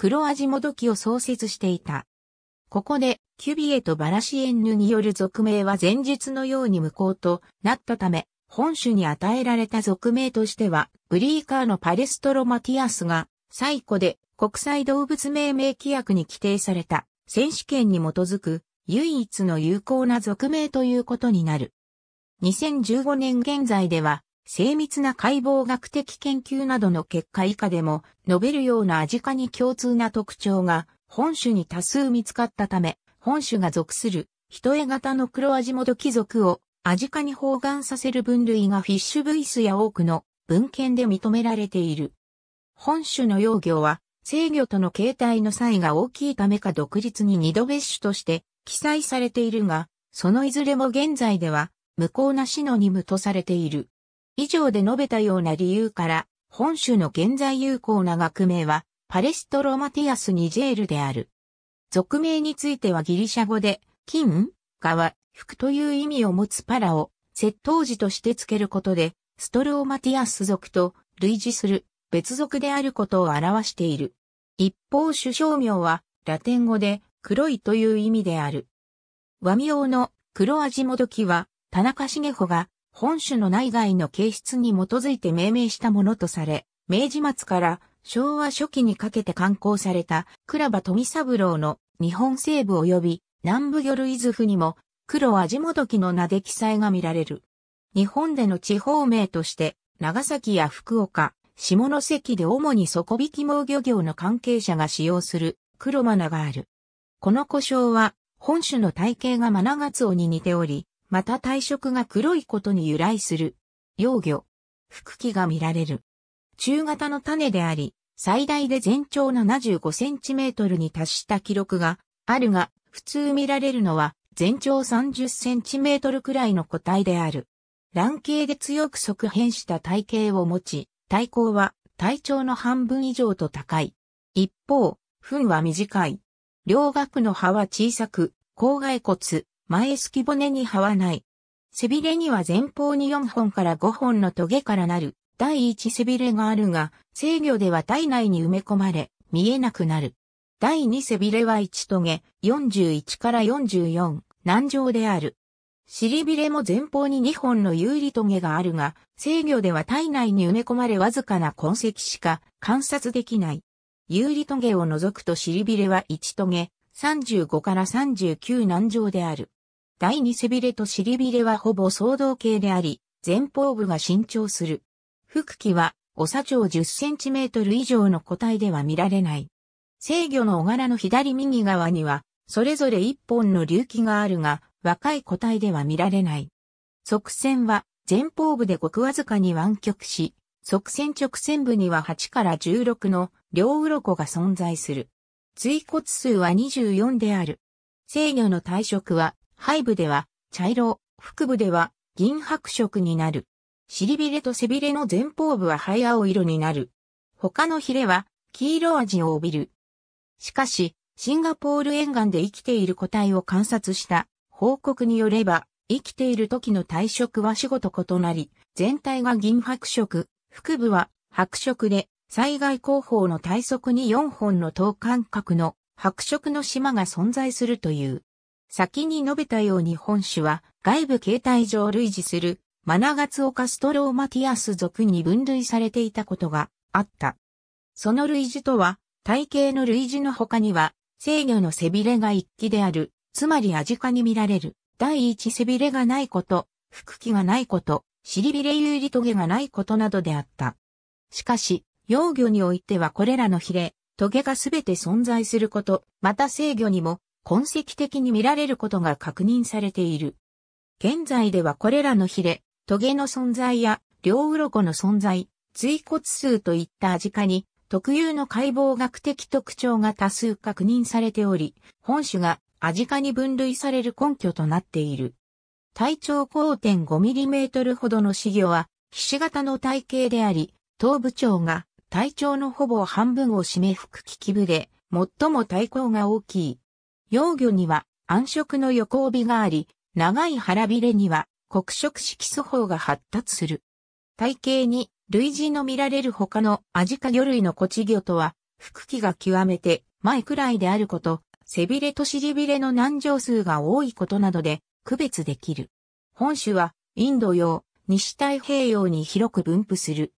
黒味もどきを創設していた。ここで、キュビエとバラシエンヌによる俗名は前述のように無効となったため、本種に与えられた俗名としては、ブリーカーのパレストロマティアスが、最古で国際動物命名規約に規定された選手権に基づく唯一の有効な俗名ということになる。2015年現在では精密な解剖学的研究などの結果以下でも、述べるようなアジカに共通な特徴が、本種に多数見つかったため、本種が属する、人絵型の黒アジモド貴族を、アジカに包含させる分類がフィッシュブイスや多くの文献で認められている。本種の幼魚は、制御との形態の差異が大きいためか独立に二度別種として記載されているが、そのいずれも現在では、無効な死の任務とされている。以上で述べたような理由から、本州の現在有効な学名は、パレストロマティアス・ニジェールである。俗名についてはギリシャ語で、金、川、服という意味を持つパラを、窃盗時として付けることで、ストローマティアス族と類似する別族であることを表している。一方首相名は、ラテン語で、黒いという意味である。和名の黒味もどきは、田中重穂が本種の内外の形質に基づいて命名したものとされ、明治末から昭和初期にかけて刊行された倉場富三郎の日本西部及び南部魚類図譜にも黒味もどきの名で記載が見られる。日本での地方名として長崎や福岡、下関で主に底引き網漁業の関係者が使用する黒マナがある。この故障は本種の体型がマナガツオに似ており、また体色が黒いことに由来する。幼魚、腹気が見られる。中型の種であり、最大で全長 75cm に達した記録があるが、普通見られるのは全長 30cm くらいの個体である。卵形で強く側変した体型を持ち、体高は体長の半分以上と高い。一方、糞は短い。両額の葉は小さく、口外骨、前すき骨に這わない。背びれには前方に4本から5本のトゲからなる第一背びれがあるが、制御では体内に埋め込まれ、見えなくなる。第二背びれは1トゲ、41から44、難状である。尻びれも前方に2本の有利トゲがあるが、制御では体内に埋め込まれわずかな痕跡しか観察できない。有利トゲを除くと尻びれは1トゲ、35から39難状である。第二背びれと尻びれはほぼ相同形であり、前方部が伸長する。腹器は、長長10センチメートル以上の個体では見られない。制御の小柄の左右側には、それぞれ一本の隆起があるが、若い個体では見られない。側線は、前方部でごくわずかに湾曲し、側線直線部には8から16の両鱗が存在する。椎骨数は24である。制御の体色は背部では茶色、腹部では銀白色になる。尻びれと背びれの前方部は灰青色になる。他のヒレは黄色味を帯びる。しかし、シンガポール沿岸で生きている個体を観察した報告によれば、生きている時の体色は仕事異なり、全体が銀白色、腹部は白色で、災害後方の体側に4本の等間隔の白色の島が存在するという。先に述べたように本種は外部形態上類似するマナガツオカストローマティアス属に分類されていたことがあった。その類似とは体型の類似の他には制御の背びれが一気である、つまりアジに見られる第一背びれがないこと、腹気がないこと、尻びれ有利トゲがないことなどであった。しかし、幼魚においてはこれらのヒレ、トゲがすべて存在すること、また制魚にも痕跡的に見られることが確認されている。現在ではこれらのヒレ、トゲの存在や両鱗の存在、椎骨数といったアジカに特有の解剖学的特徴が多数確認されており、本種がアジカに分類される根拠となっている。体長 5.5mm ほどの死魚は、ひし形の体型であり、頭部長が体長のほぼ半分を占め吹く利き部で、最も体高が大きい。幼魚には暗色の横帯があり、長い腹びれには黒色色素胞が発達する。体型に類似の見られる他のアジカ魚類のコチ魚とは、腹気が極めて前くらいであること、背びれと尻びれの難上数が多いことなどで区別できる。本種はインド洋、西太平洋に広く分布する。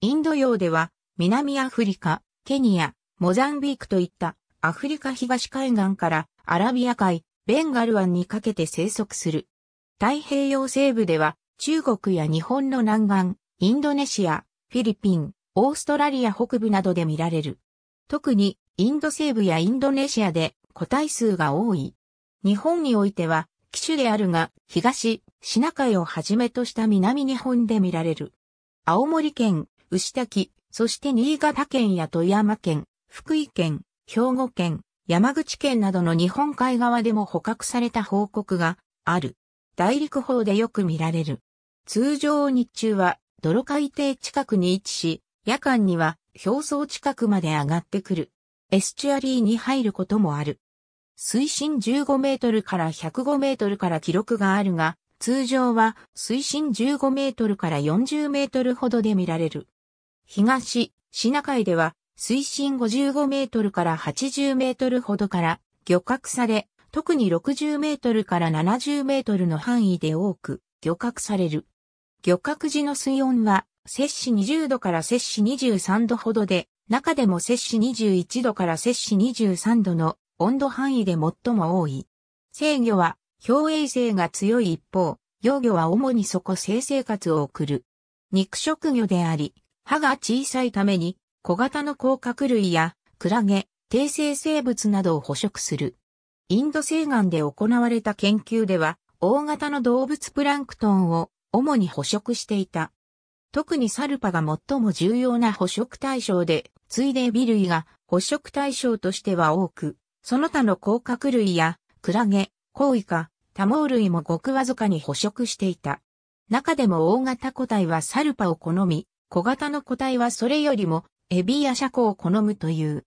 インド洋では南アフリカ、ケニア、モザンビークといったアフリカ東海岸からアラビア海、ベンガル湾にかけて生息する。太平洋西部では、中国や日本の南岸、インドネシア、フィリピン、オーストラリア北部などで見られる。特に、インド西部やインドネシアで個体数が多い。日本においては、機種であるが、東、シナ海をはじめとした南日本で見られる。青森県、牛滝、そして新潟県や富山県、福井県、兵庫県、山口県などの日本海側でも捕獲された報告がある。大陸法でよく見られる。通常日中は泥海底近くに位置し、夜間には表層近くまで上がってくる。エスチュアリーに入ることもある。水深15メートルから105メートルから記録があるが、通常は水深15メートルから40メートルほどで見られる。東、シナ海では水深55メートルから80メートルほどから漁獲され、特に60メートルから70メートルの範囲で多く漁獲される。漁獲時の水温は、摂氏20度から摂氏23度ほどで、中でも摂氏21度から摂氏23度の温度範囲で最も多い。制御は表衛生が強い一方、幼魚は主にそこ性生活を送る。肉食魚であり、歯が小さいために小型の甲殻類やクラゲ、低生生物などを捕食する。インド西岸で行われた研究では、大型の動物プランクトンを主に捕食していた。特にサルパが最も重要な捕食対象で、ついでエビ類が捕食対象としては多く、その他の甲殻類やクラゲ、コウイカ、多毛類もごくわずかに捕食していた。中でも大型個体はサルパを好み、小型の個体はそれよりもエビやシャコを好むという。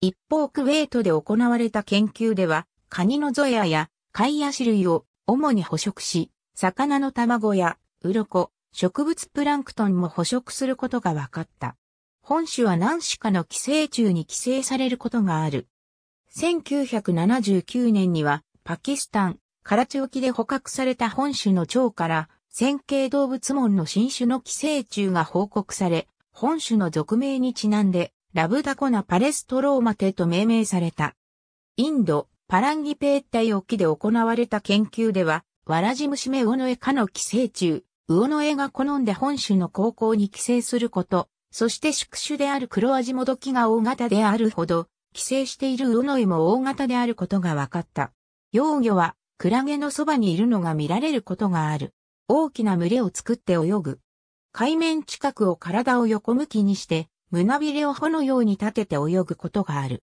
一方クウェートで行われた研究では、カニのゾヤや貝ヤシ類を主に捕食し、魚の卵や鱗、植物プランクトンも捕食することが分かった。本種は何種かの寄生虫に寄生されることがある。1979年には、パキスタン、カラチ沖で捕獲された本種の蝶から、線形動物門の新種の寄生虫が報告され、本種の俗名にちなんで、ラブダコナパレストローマテと命名された。インド、パランギペータイ沖で行われた研究では、ワラジムシメウオノエ科の寄生虫、ウオノエが好んで本種の高校に寄生すること、そして宿主である黒味もどきが大型であるほど、寄生しているウオノエも大型であることが分かった。幼魚は、クラゲのそばにいるのが見られることがある。大きな群れを作って泳ぐ。海面近くを体を横向きにして、胸びれを帆のように立てて泳ぐことがある。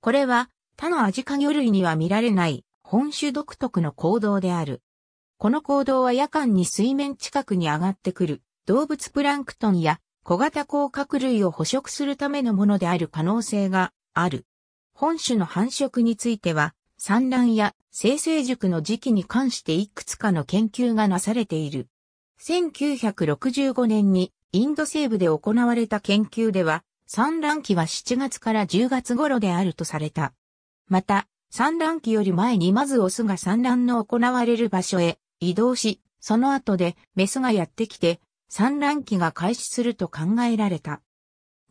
これは、他のアジカ魚類には見られない、本種独特の行動である。この行動は夜間に水面近くに上がってくる、動物プランクトンや小型甲殻類を捕食するためのものである可能性がある。本種の繁殖については、産卵や生成熟の時期に関していくつかの研究がなされている。1965年にインド西部で行われた研究では、産卵期は7月から10月頃であるとされた。また、産卵期より前にまずオスが産卵の行われる場所へ移動し、その後でメスがやってきて、産卵期が開始すると考えられた。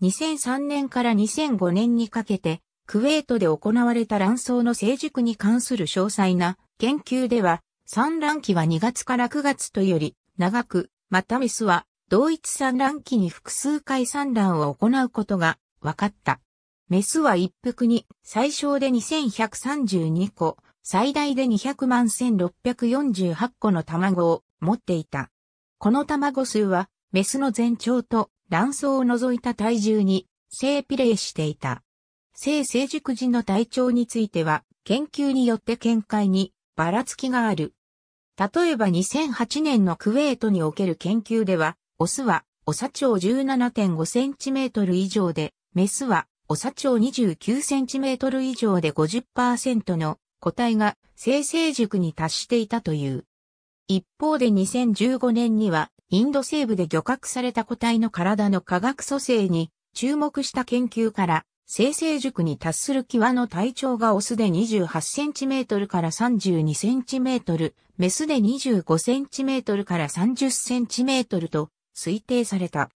2003年から2005年にかけて、クウェートで行われた卵巣の成熟に関する詳細な研究では、産卵期は2月から9月とより長く、またメスは、同一産卵期に複数回産卵を行うことが分かった。メスは一服に最小で2132個、最大で200万1648個の卵を持っていた。この卵数は、メスの全長と卵巣を除いた体重に性比例していた。性成熟時の体調については、研究によって見解にばらつきがある。例えば2008年のクウェートにおける研究では、オスは、オサ長 17.5cm 以上で、メスは、オサ長 29cm 以上で50%の個体が生成塾に達していたという。一方で2015年には、インド西部で漁獲された個体の体の化学組成に注目した研究から、生成塾に達する際の体長がオスで 28cm から 32cm、メスで 25cm から 30cm と推定された。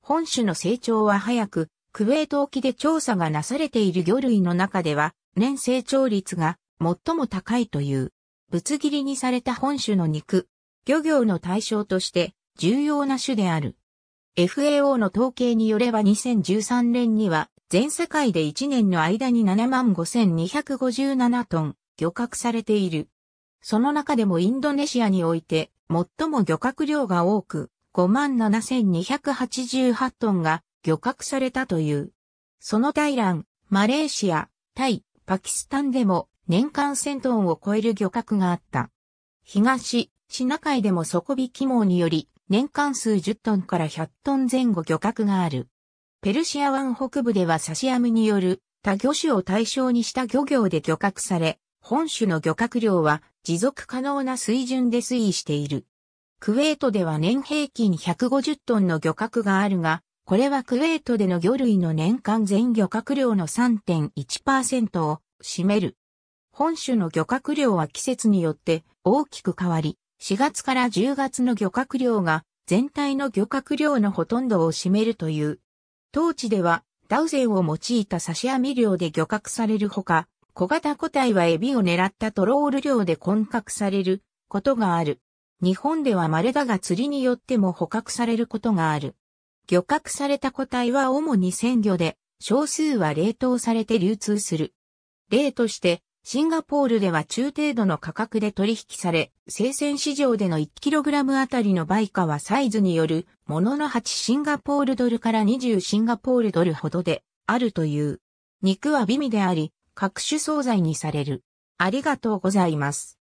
本種の成長は早く、クウェート沖で調査がなされている魚類の中では、年成長率が最も高いという、ぶつ切りにされた本種の肉、漁業の対象として重要な種である。FAO の統計によれば2013年には全世界で1年の間に75,257トン漁獲されている。その中でもインドネシアにおいて最も漁獲量が多く、57,288トンが漁獲されたという。そのタイラン、マレーシア、タイ、パキスタンでも年間1000トンを超える漁獲があった。東、シナ海でも底引き網により年間数10トンから100トン前後漁獲がある。ペルシア湾北部では刺しアムによる他魚種を対象にした漁業で漁獲され、本種の漁獲量は持続可能な水準で推移している。クウェートでは年平均150トンの漁獲があるが、これはクウェートでの魚類の年間全漁獲量の3.1%を占める。本種の漁獲量は季節によって大きく変わり、4月から10月の漁獲量が全体の漁獲量のほとんどを占めるという当地では、ダウゼンを用いた刺し網漁で漁獲されるほか、小型個体はエビを狙ったトロール漁で混獲されることがある。日本では稀だが釣りによっても捕獲されることがある。漁獲された個体は主に鮮魚で、少数は冷凍されて流通する。例として、シンガポールでは中程度の価格で取引され、生鮮市場での 1kg あたりの売価はサイズによるものの8シンガポールドルから20シンガポールドルほどであるという。肉は美味であり、各種惣菜にされる。ありがとうございます。